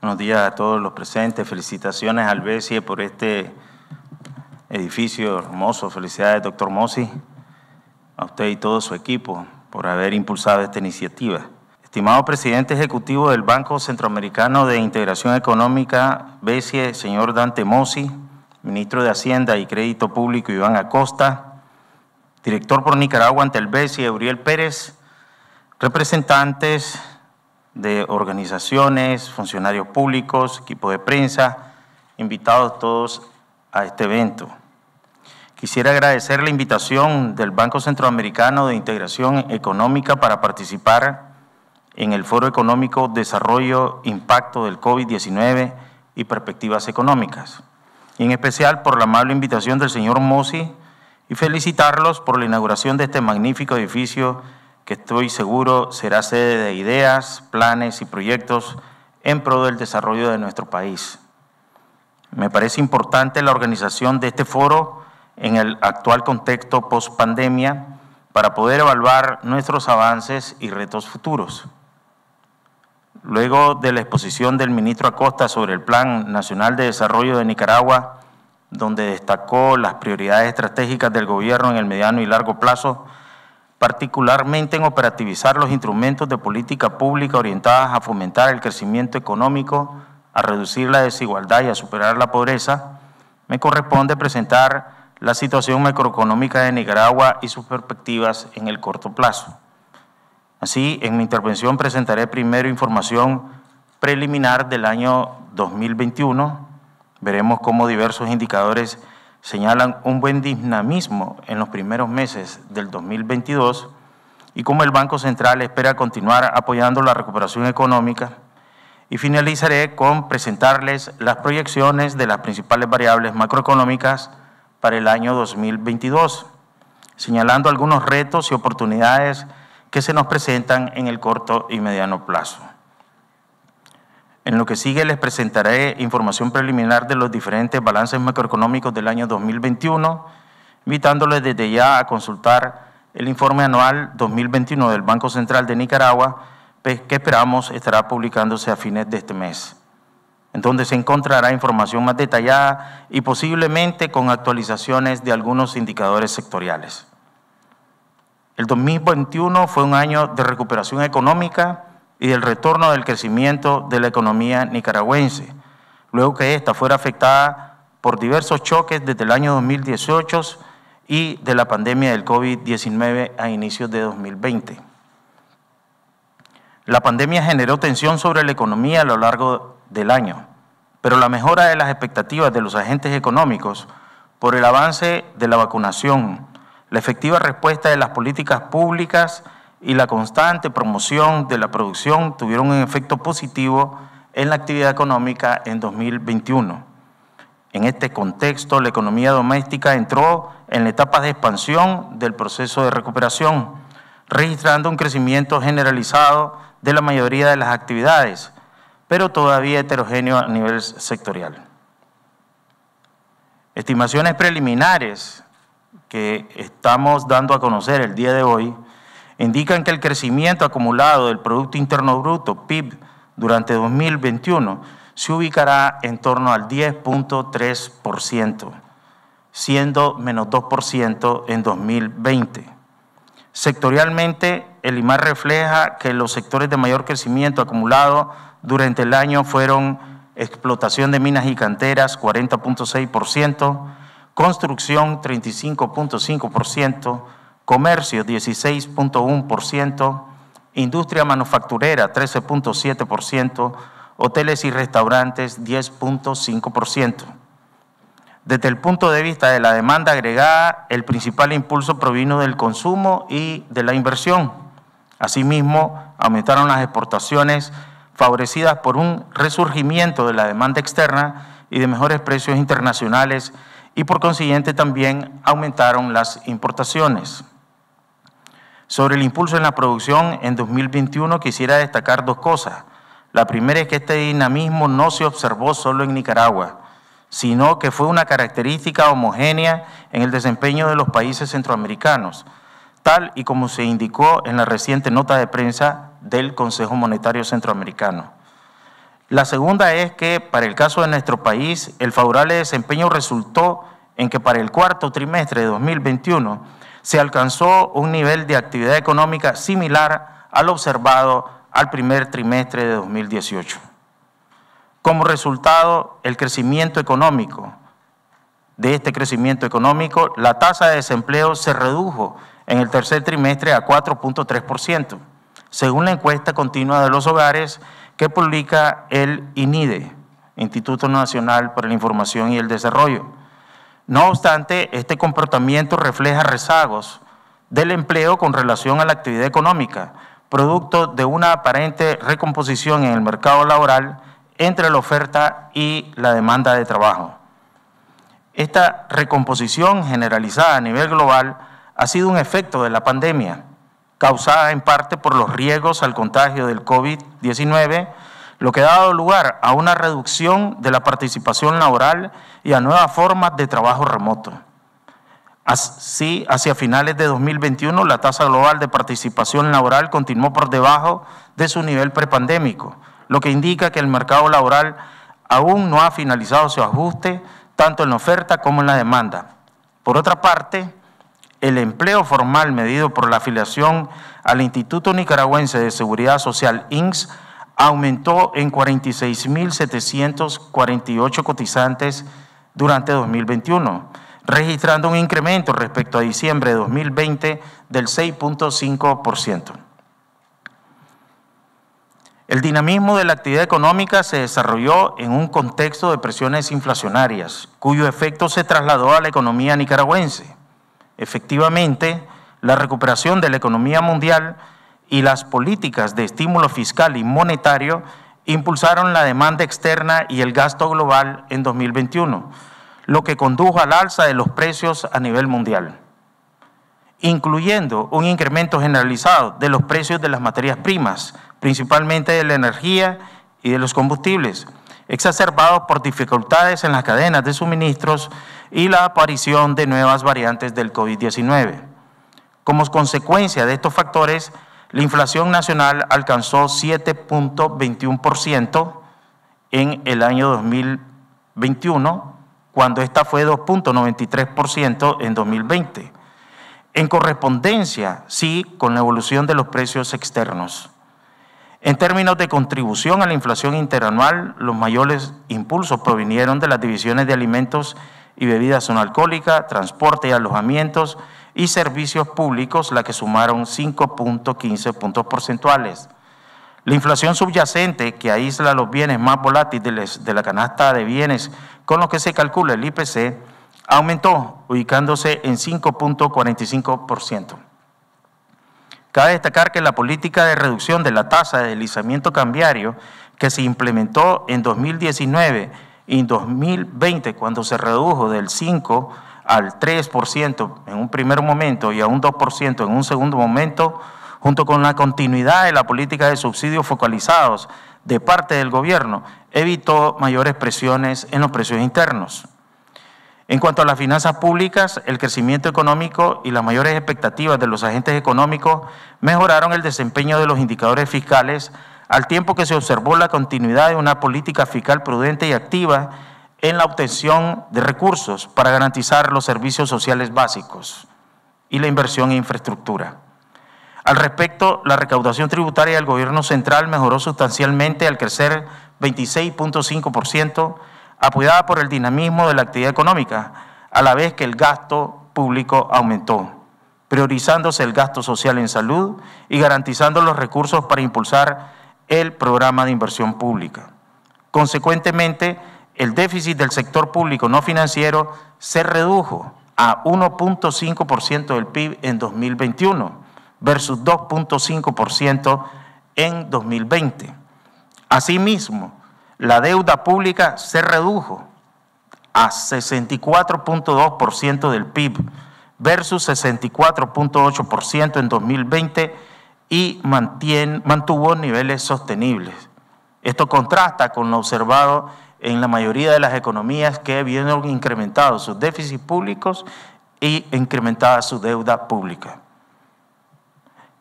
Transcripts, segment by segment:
Buenos días a todos los presentes. Felicitaciones al BESIE por este edificio hermoso. Felicidades, doctor Mossi, a usted y todo su equipo por haber impulsado esta iniciativa. Estimado presidente ejecutivo del Banco Centroamericano de Integración Económica, BESIE, señor Dante Mossi, ministro de Hacienda y Crédito Público, Iván Acosta, director por Nicaragua ante el BESIE, Uriel Pérez, representantes de organizaciones, funcionarios públicos, equipo de prensa, invitados todos a este evento. Quisiera agradecer la invitación del Banco Centroamericano de Integración Económica para participar en el Foro Económico Desarrollo, Impacto del COVID-19 y Perspectivas Económicas. Y en especial por la amable invitación del señor Mossi y felicitarlos por la inauguración de este magnífico edificio que estoy seguro será sede de ideas, planes y proyectos en pro del desarrollo de nuestro país. Me parece importante la organización de este foro en el actual contexto post-pandemia para poder evaluar nuestros avances y retos futuros. Luego de la exposición del ministro Acosta sobre el Plan Nacional de Desarrollo de Nicaragua, donde destacó las prioridades estratégicas del gobierno en el mediano y largo plazo, particularmente en operativizar los instrumentos de política pública orientadas a fomentar el crecimiento económico, a reducir la desigualdad y a superar la pobreza, me corresponde presentar la situación macroeconómica de Nicaragua y sus perspectivas en el corto plazo. Así, en mi intervención presentaré primero información preliminar del año 2021. Veremos cómo diversos indicadores señalan un buen dinamismo en los primeros meses del 2022 y cómo el Banco Central espera continuar apoyando la recuperación económica. Y finalizaré con presentarles las proyecciones de las principales variables macroeconómicas para el año 2022, señalando algunos retos y oportunidades que se nos presentan en el corto y mediano plazo. En lo que sigue les presentaré información preliminar de los diferentes balances macroeconómicos del año 2021, invitándoles desde ya a consultar el informe anual 2021 del Banco Central de Nicaragua, pues, que esperamos estará publicándose a fines de este mes, en donde se encontrará información más detallada y posiblemente con actualizaciones de algunos indicadores sectoriales. El 2021 fue un año de recuperación económica, y el retorno del crecimiento de la economía nicaragüense, luego que ésta fuera afectada por diversos choques desde el año 2018 y de la pandemia del COVID-19 a inicios de 2020. La pandemia generó tensión sobre la economía a lo largo del año, pero la mejora de las expectativas de los agentes económicos por el avance de la vacunación, la efectiva respuesta de las políticas públicas, y la constante promoción de la producción tuvieron un efecto positivo en la actividad económica en 2021. En este contexto, la economía doméstica entró en la etapa de expansión del proceso de recuperación, registrando un crecimiento generalizado de la mayoría de las actividades, pero todavía heterogéneo a nivel sectorial. Estimaciones preliminares que estamos dando a conocer el día de hoy indican que el crecimiento acumulado del Producto Interno Bruto, PIB, durante 2021 se ubicará en torno al 10.3%, siendo menos 2% en 2020. Sectorialmente, el IMAR refleja que los sectores de mayor crecimiento acumulado durante el año fueron explotación de minas y canteras 40.6%, construcción 35.5%, comercio 16.1%, industria manufacturera 13.7%, hoteles y restaurantes 10.5%. Desde el punto de vista de la demanda agregada, el principal impulso provino del consumo y de la inversión. Asimismo, aumentaron las exportaciones favorecidas por un resurgimiento de la demanda externa y de mejores precios internacionales y por consiguiente también aumentaron las importaciones. Sobre el impulso en la producción en 2021 quisiera destacar dos cosas. La primera es que este dinamismo no se observó solo en Nicaragua, sino que fue una característica homogénea en el desempeño de los países centroamericanos, tal y como se indicó en la reciente nota de prensa del Consejo Monetario Centroamericano. La segunda es que, para el caso de nuestro país, el favorable desempeño resultó en que para el cuarto trimestre de 2021, se alcanzó un nivel de actividad económica similar al observado al primer trimestre de 2018. Como resultado, el crecimiento económico, de este crecimiento económico, la tasa de desempleo se redujo en el tercer trimestre a 4.3%, según la encuesta continua de los hogares que publica el INIDE, Instituto Nacional para la Información y el Desarrollo no obstante, este comportamiento refleja rezagos del empleo con relación a la actividad económica, producto de una aparente recomposición en el mercado laboral entre la oferta y la demanda de trabajo. Esta recomposición generalizada a nivel global ha sido un efecto de la pandemia, causada en parte por los riesgos al contagio del COVID-19 lo que ha dado lugar a una reducción de la participación laboral y a nuevas formas de trabajo remoto. Así, hacia finales de 2021, la tasa global de participación laboral continuó por debajo de su nivel prepandémico, lo que indica que el mercado laboral aún no ha finalizado su ajuste tanto en la oferta como en la demanda. Por otra parte, el empleo formal medido por la afiliación al Instituto Nicaragüense de Seguridad Social, INSS, aumentó en 46.748 cotizantes durante 2021, registrando un incremento respecto a diciembre de 2020 del 6.5%. El dinamismo de la actividad económica se desarrolló en un contexto de presiones inflacionarias, cuyo efecto se trasladó a la economía nicaragüense. Efectivamente, la recuperación de la economía mundial y las políticas de estímulo fiscal y monetario impulsaron la demanda externa y el gasto global en 2021, lo que condujo al alza de los precios a nivel mundial, incluyendo un incremento generalizado de los precios de las materias primas, principalmente de la energía y de los combustibles, exacerbado por dificultades en las cadenas de suministros y la aparición de nuevas variantes del COVID-19. Como consecuencia de estos factores, la inflación nacional alcanzó 7.21% en el año 2021, cuando esta fue 2.93% en 2020, en correspondencia, sí, con la evolución de los precios externos. En términos de contribución a la inflación interanual, los mayores impulsos provinieron de las divisiones de alimentos y bebidas son alcohólicas, transporte y alojamientos y servicios públicos, la que sumaron 5.15 puntos porcentuales. La inflación subyacente, que aísla los bienes más volátiles de la canasta de bienes con los que se calcula el IPC, aumentó, ubicándose en 5.45%. Cabe destacar que la política de reducción de la tasa de deslizamiento cambiario que se implementó en 2019 y en 2020, cuando se redujo del 5 al 3% en un primer momento y a un 2% en un segundo momento, junto con la continuidad de la política de subsidios focalizados de parte del gobierno, evitó mayores presiones en los precios internos. En cuanto a las finanzas públicas, el crecimiento económico y las mayores expectativas de los agentes económicos mejoraron el desempeño de los indicadores fiscales al tiempo que se observó la continuidad de una política fiscal prudente y activa en la obtención de recursos para garantizar los servicios sociales básicos y la inversión en infraestructura. Al respecto, la recaudación tributaria del Gobierno Central mejoró sustancialmente al crecer 26.5%, apoyada por el dinamismo de la actividad económica, a la vez que el gasto público aumentó, priorizándose el gasto social en salud y garantizando los recursos para impulsar el programa de inversión pública. Consecuentemente, el déficit del sector público no financiero se redujo a 1.5% del PIB en 2021 versus 2.5% en 2020. Asimismo, la deuda pública se redujo a 64.2% del PIB versus 64.8% en 2020 y mantuvo niveles sostenibles. Esto contrasta con lo observado en la mayoría de las economías que vieron incrementados sus déficits públicos y incrementada su deuda pública.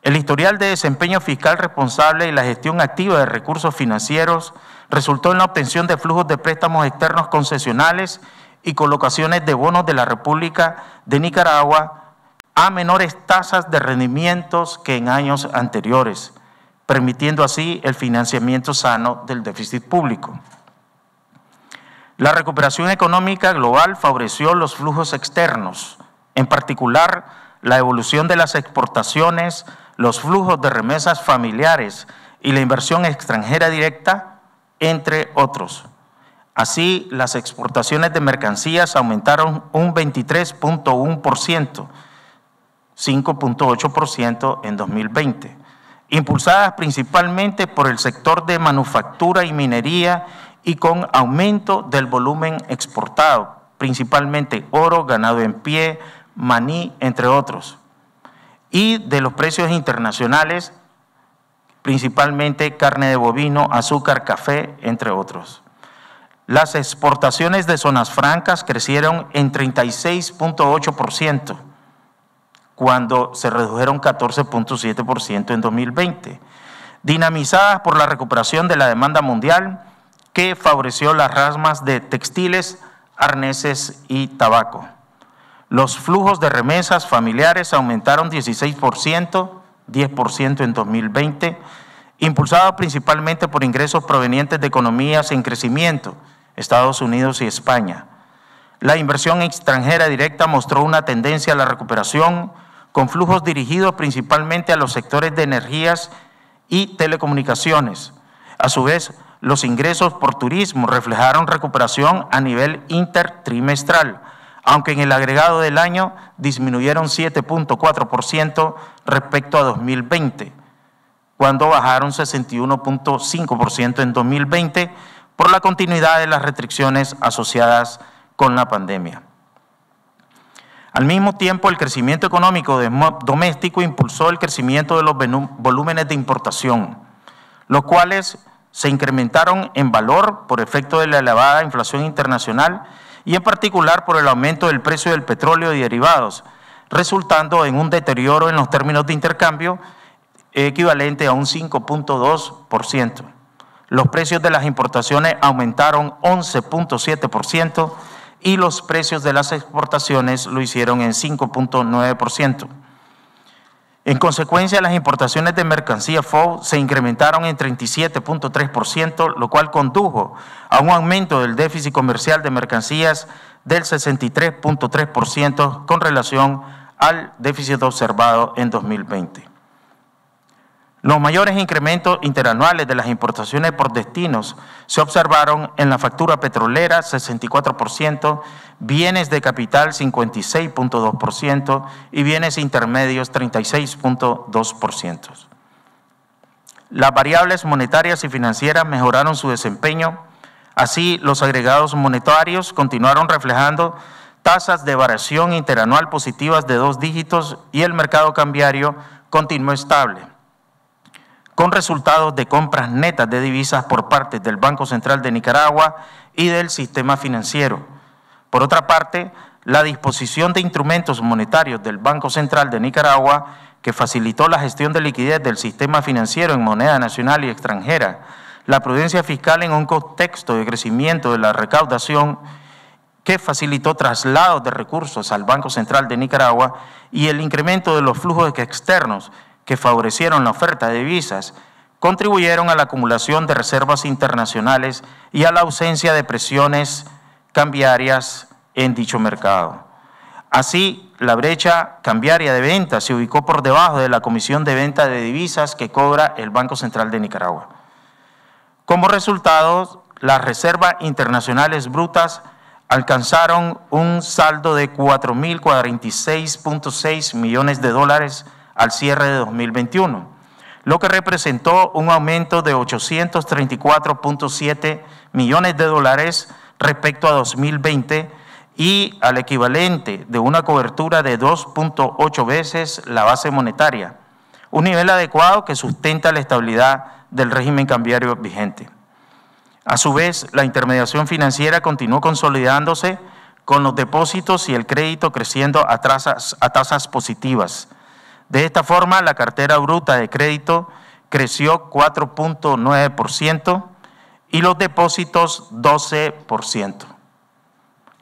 El historial de desempeño fiscal responsable y la gestión activa de recursos financieros resultó en la obtención de flujos de préstamos externos concesionales y colocaciones de bonos de la República de Nicaragua a menores tasas de rendimientos que en años anteriores, permitiendo así el financiamiento sano del déficit público. La recuperación económica global favoreció los flujos externos, en particular la evolución de las exportaciones, los flujos de remesas familiares y la inversión extranjera directa, entre otros. Así, las exportaciones de mercancías aumentaron un 23.1% 5.8% en 2020, impulsadas principalmente por el sector de manufactura y minería y con aumento del volumen exportado, principalmente oro, ganado en pie, maní, entre otros, y de los precios internacionales, principalmente carne de bovino, azúcar, café, entre otros. Las exportaciones de zonas francas crecieron en 36.8%, cuando se redujeron 14.7% en 2020, dinamizadas por la recuperación de la demanda mundial que favoreció las rasmas de textiles, arneses y tabaco. Los flujos de remesas familiares aumentaron 16%, 10% en 2020, impulsados principalmente por ingresos provenientes de economías en crecimiento, Estados Unidos y España. La inversión extranjera directa mostró una tendencia a la recuperación con flujos dirigidos principalmente a los sectores de energías y telecomunicaciones. A su vez, los ingresos por turismo reflejaron recuperación a nivel intertrimestral, aunque en el agregado del año disminuyeron 7.4% respecto a 2020, cuando bajaron 61.5% en 2020 por la continuidad de las restricciones asociadas con la pandemia. Al mismo tiempo, el crecimiento económico doméstico impulsó el crecimiento de los volúmenes de importación, los cuales se incrementaron en valor por efecto de la elevada inflación internacional y en particular por el aumento del precio del petróleo y derivados, resultando en un deterioro en los términos de intercambio equivalente a un 5.2%. Los precios de las importaciones aumentaron 11.7% y los precios de las exportaciones lo hicieron en 5.9%. En consecuencia, las importaciones de mercancía FOB se incrementaron en 37.3%, lo cual condujo a un aumento del déficit comercial de mercancías del 63.3% con relación al déficit observado en 2020. Los mayores incrementos interanuales de las importaciones por destinos se observaron en la factura petrolera 64%, bienes de capital 56.2% y bienes intermedios 36.2%. Las variables monetarias y financieras mejoraron su desempeño, así los agregados monetarios continuaron reflejando tasas de variación interanual positivas de dos dígitos y el mercado cambiario continuó estable con resultados de compras netas de divisas por parte del Banco Central de Nicaragua y del sistema financiero. Por otra parte, la disposición de instrumentos monetarios del Banco Central de Nicaragua, que facilitó la gestión de liquidez del sistema financiero en moneda nacional y extranjera, la prudencia fiscal en un contexto de crecimiento de la recaudación, que facilitó traslados de recursos al Banco Central de Nicaragua y el incremento de los flujos externos que favorecieron la oferta de divisas, contribuyeron a la acumulación de reservas internacionales y a la ausencia de presiones cambiarias en dicho mercado. Así, la brecha cambiaria de ventas se ubicó por debajo de la comisión de venta de divisas que cobra el Banco Central de Nicaragua. Como resultado, las reservas internacionales brutas alcanzaron un saldo de 4.046.6 millones de dólares al cierre de 2021, lo que representó un aumento de 834.7 millones de dólares respecto a 2020 y al equivalente de una cobertura de 2.8 veces la base monetaria, un nivel adecuado que sustenta la estabilidad del régimen cambiario vigente. A su vez, la intermediación financiera continuó consolidándose con los depósitos y el crédito creciendo a, a tasas positivas, de esta forma, la cartera bruta de crédito creció 4.9% y los depósitos 12%.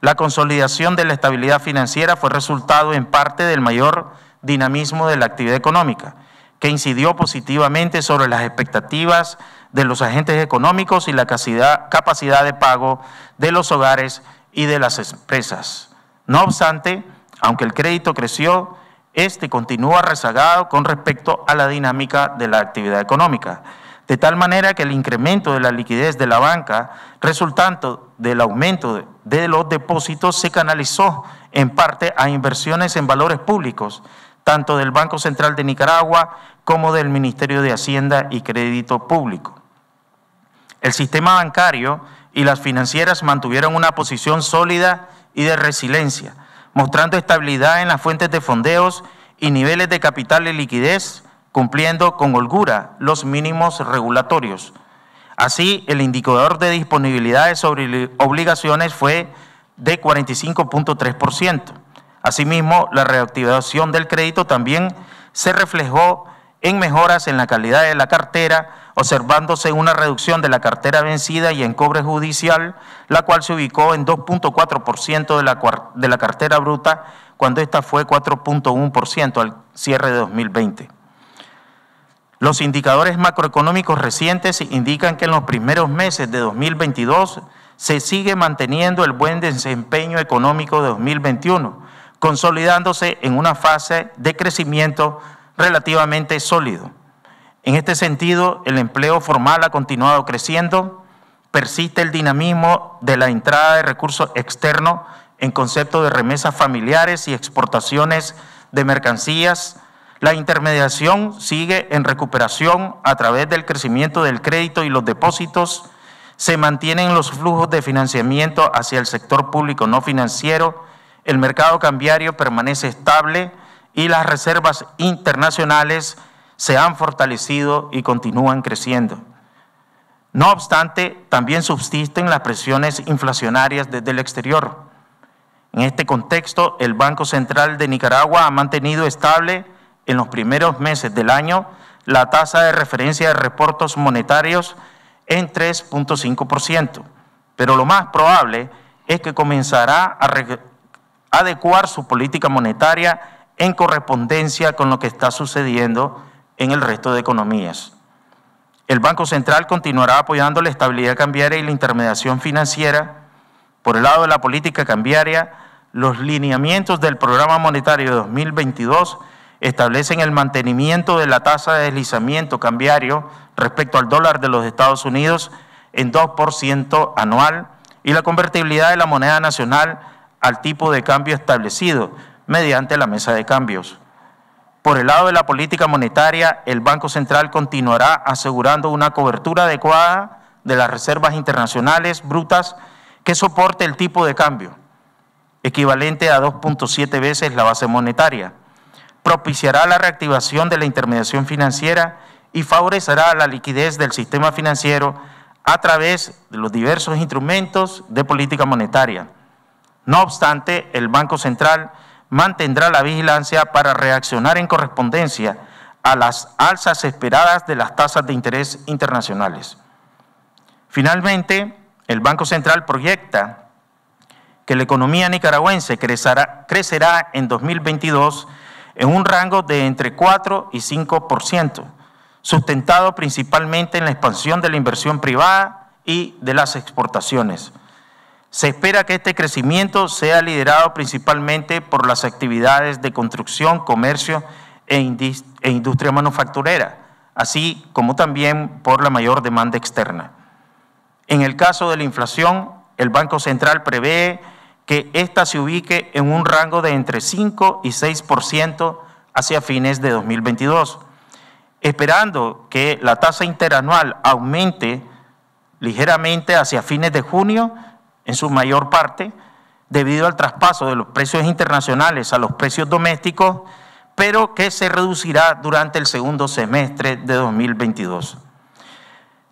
La consolidación de la estabilidad financiera fue resultado en parte del mayor dinamismo de la actividad económica, que incidió positivamente sobre las expectativas de los agentes económicos y la capacidad de pago de los hogares y de las empresas. No obstante, aunque el crédito creció, este continúa rezagado con respecto a la dinámica de la actividad económica, de tal manera que el incremento de la liquidez de la banca resultante del aumento de los depósitos se canalizó en parte a inversiones en valores públicos, tanto del Banco Central de Nicaragua como del Ministerio de Hacienda y Crédito Público. El sistema bancario y las financieras mantuvieron una posición sólida y de resiliencia mostrando estabilidad en las fuentes de fondeos y niveles de capital y liquidez, cumpliendo con holgura los mínimos regulatorios. Así, el indicador de disponibilidad sobre obligaciones fue de 45.3%. Asimismo, la reactivación del crédito también se reflejó en mejoras en la calidad de la cartera, observándose una reducción de la cartera vencida y en cobre judicial, la cual se ubicó en 2.4% de la, de la cartera bruta, cuando esta fue 4.1% al cierre de 2020. Los indicadores macroeconómicos recientes indican que en los primeros meses de 2022 se sigue manteniendo el buen desempeño económico de 2021, consolidándose en una fase de crecimiento relativamente sólido. En este sentido, el empleo formal ha continuado creciendo, persiste el dinamismo de la entrada de recursos externos en concepto de remesas familiares y exportaciones de mercancías. La intermediación sigue en recuperación a través del crecimiento del crédito y los depósitos. Se mantienen los flujos de financiamiento hacia el sector público no financiero. El mercado cambiario permanece estable y las reservas internacionales se han fortalecido y continúan creciendo. No obstante, también subsisten las presiones inflacionarias desde el exterior. En este contexto, el Banco Central de Nicaragua ha mantenido estable en los primeros meses del año la tasa de referencia de reportos monetarios en 3.5%, pero lo más probable es que comenzará a adecuar su política monetaria en correspondencia con lo que está sucediendo en el resto de economías. El Banco Central continuará apoyando la estabilidad cambiaria y la intermediación financiera. Por el lado de la política cambiaria, los lineamientos del Programa Monetario 2022 establecen el mantenimiento de la tasa de deslizamiento cambiario respecto al dólar de los Estados Unidos en 2% anual y la convertibilidad de la moneda nacional al tipo de cambio establecido mediante la mesa de cambios. Por el lado de la política monetaria, el Banco Central continuará asegurando una cobertura adecuada de las reservas internacionales brutas que soporte el tipo de cambio, equivalente a 2.7 veces la base monetaria. Propiciará la reactivación de la intermediación financiera y favorecerá la liquidez del sistema financiero a través de los diversos instrumentos de política monetaria. No obstante, el Banco Central mantendrá la vigilancia para reaccionar en correspondencia a las alzas esperadas de las tasas de interés internacionales. Finalmente, el Banco Central proyecta que la economía nicaragüense crecerá, en 2022 en un rango de entre 4 y 5%, sustentado principalmente en la expansión de la inversión privada y de las exportaciones. Se espera que este crecimiento sea liderado principalmente por las actividades de construcción, comercio e, e, industria manufacturera, así como también por la mayor demanda externa. En el caso de la inflación, el Banco Central prevé que ésta se ubique en un rango de entre 5 y 6% hacia fines de 2022, esperando que la tasa interanual aumente ligeramente hacia fines de junio en su mayor parte, debido al traspaso de los precios internacionales a los precios domésticos, pero que se reducirá durante el segundo semestre de 2022.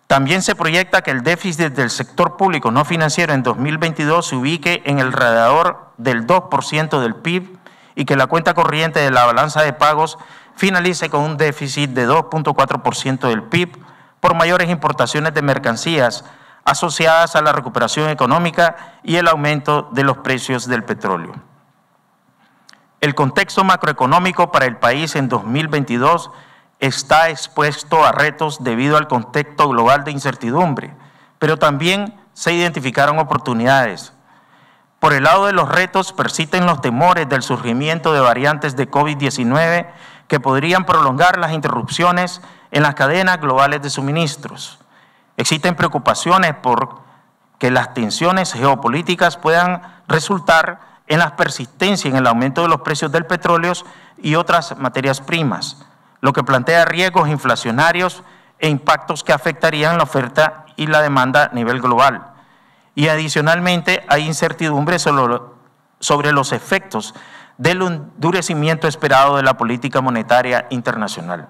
También se proyecta que el déficit del sector público no financiero en 2022 se ubique en el alrededor del 2% del PIB y que la cuenta corriente de la balanza de pagos finalice con un déficit de 2.4% del PIB por mayores importaciones de mercancías asociadas a la recuperación económica y el aumento de los precios del petróleo. El contexto macroeconómico para el país en 2022 está expuesto a retos debido al contexto global de incertidumbre, pero también se identificaron oportunidades. Por el lado de los retos persisten los temores del surgimiento de variantes de COVID-19 que podrían prolongar las interrupciones en las cadenas globales de suministros. Existen preocupaciones por que las tensiones geopolíticas puedan resultar en la persistencia en el aumento de los precios del petróleo y otras materias primas, lo que plantea riesgos inflacionarios e impactos que afectarían la oferta y la demanda a nivel global. Y adicionalmente hay incertidumbre sobre los efectos del endurecimiento esperado de la política monetaria internacional.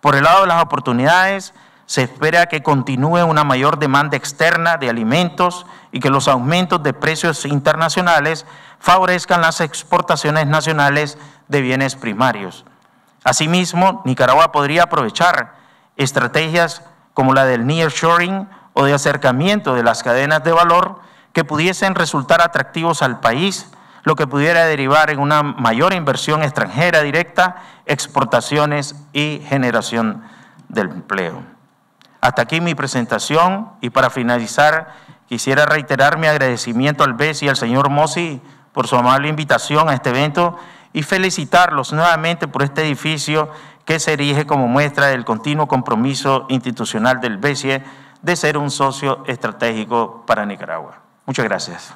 Por el lado de las oportunidades, se espera que continúe una mayor demanda externa de alimentos y que los aumentos de precios internacionales favorezcan las exportaciones nacionales de bienes primarios. Asimismo, Nicaragua podría aprovechar estrategias como la del nearshoring o de acercamiento de las cadenas de valor que pudiesen resultar atractivos al país, lo que pudiera derivar en una mayor inversión extranjera directa, exportaciones y generación del empleo. Hasta aquí mi presentación y para finalizar quisiera reiterar mi agradecimiento al BESI y al señor Mossi por su amable invitación a este evento y felicitarlos nuevamente por este edificio que se erige como muestra del continuo compromiso institucional del BESIE de ser un socio estratégico para Nicaragua. Muchas gracias.